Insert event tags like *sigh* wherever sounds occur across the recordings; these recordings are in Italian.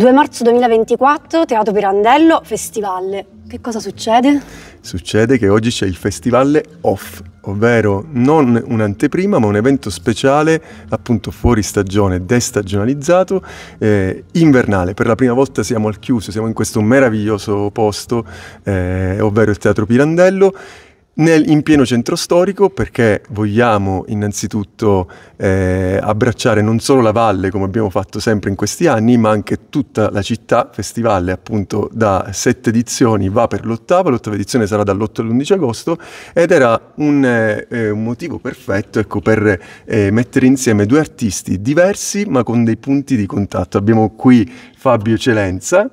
2 marzo 2024, Teatro Pirandello, Festival. Che cosa succede? Succede che oggi c'è il Festival Off, ovvero non un'anteprima ma un evento speciale appunto fuori stagione, destagionalizzato, eh, invernale. Per la prima volta siamo al chiuso, siamo in questo meraviglioso posto, eh, ovvero il Teatro Pirandello nel, in pieno centro storico perché vogliamo innanzitutto eh, abbracciare non solo la valle come abbiamo fatto sempre in questi anni ma anche tutta la città, festival appunto da sette edizioni va per l'ottava, l'ottava edizione sarà dall'8 all'11 agosto ed era un, eh, eh, un motivo perfetto ecco, per eh, mettere insieme due artisti diversi ma con dei punti di contatto. Abbiamo qui Fabio Celenza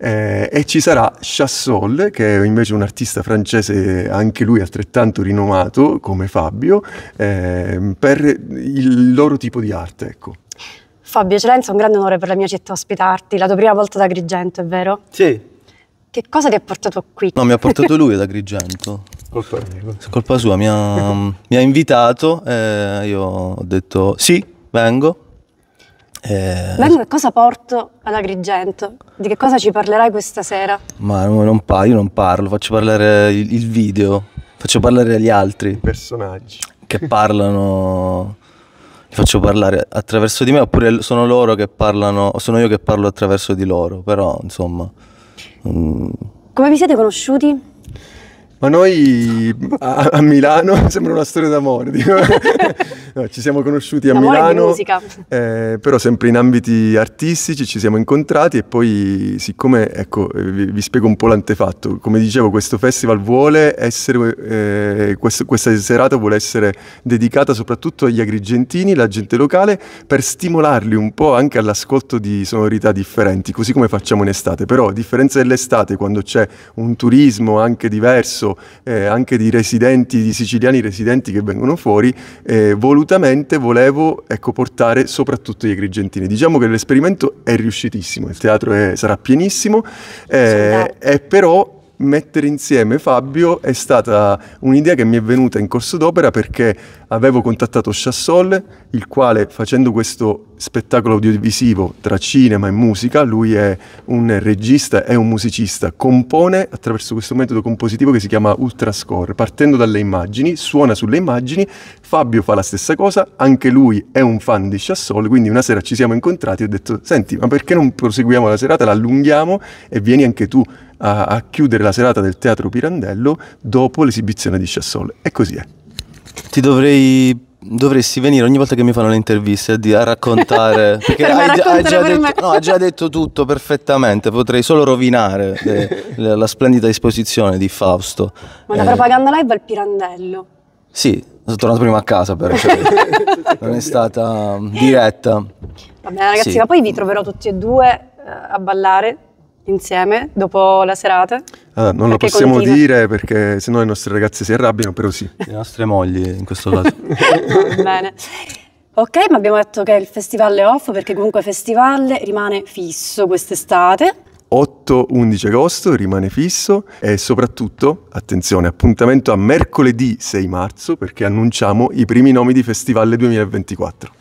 eh, e ci sarà Chassol, che è invece un artista francese, anche lui altrettanto rinomato come Fabio, eh, per il loro tipo di arte. Ecco. Fabio Celenza, è un grande onore per la mia città ospitarti. La tua prima volta da Agrigento, è vero? Sì. Che cosa ti ha portato qui? No, mi ha portato lui ad Agrigento. *laughs* Colpa mia. Colpa sua, mi ha, mi ha invitato e eh, io ho detto sì, vengo eh, Vengo cosa porto ad Agrigento? Di che cosa ci parlerai questa sera? Ma non io non parlo, faccio parlare il, il video, faccio parlare gli altri. I Personaggi. Che parlano, li faccio parlare attraverso di me oppure sono loro che parlano, o sono io che parlo attraverso di loro, però insomma... Um... Come vi siete conosciuti? Ma noi a, a Milano *laughs* sembra una storia d'amore. *laughs* no, ci siamo conosciuti a L'amore Milano, eh, però sempre in ambiti artistici ci siamo incontrati e poi siccome, ecco, eh, vi, vi spiego un po' l'antefatto, come dicevo questo festival vuole essere, eh, questo, questa serata vuole essere dedicata soprattutto agli agrigentini, la gente locale, per stimolarli un po' anche all'ascolto di sonorità differenti, così come facciamo in estate. Però a differenza dell'estate, quando c'è un turismo anche diverso, spesso eh, anche di residenti, di siciliani residenti che vengono fuori, eh, volutamente volevo ecco, portare soprattutto gli agrigentini. Diciamo che l'esperimento è riuscitissimo, il teatro è, sarà pienissimo, eh, sì, è eh, però mettere insieme Fabio è stata un'idea che mi è venuta in corso d'opera perché avevo contattato Chassol, il quale facendo questo spettacolo audiovisivo tra cinema e musica, lui è un regista e un musicista, compone attraverso questo metodo compositivo che si chiama Ultrascore, partendo dalle immagini, suona sulle immagini, Fabio fa la stessa cosa, anche lui è un fan di Chassol, quindi una sera ci siamo incontrati e ho detto "Senti, ma perché non proseguiamo la serata, la allunghiamo e vieni anche tu?" a, a chiudere la serata del Teatro Pirandello dopo l'esibizione di Chassol. E così è. Ti dovrei dovresti venire ogni volta che mi fanno le interviste a raccontare *laughs* perché hai, già, hai già, detto, no, hai già detto, tutto perfettamente potrei solo rovinare eh, *laughs* la splendida esposizione di Fausto ma la eh. propaganda live al Pirandello sì sono tornato prima a casa però cioè, *laughs* non è stata diretta vabbè ragazzi sì. ma poi vi troverò tutti e due eh, a ballare insieme dopo la serata? Allora, non lo possiamo continua. dire perché sennò i nostri ragazzi si arrabbiano, però sì. Le nostre mogli in questo caso. *laughs* Bene. Ok, ma abbiamo detto che il festival è off perché comunque festival rimane fisso quest'estate. 8-11 agosto rimane fisso e soprattutto, attenzione, appuntamento a mercoledì 6 marzo perché annunciamo i primi nomi di Festival 2024.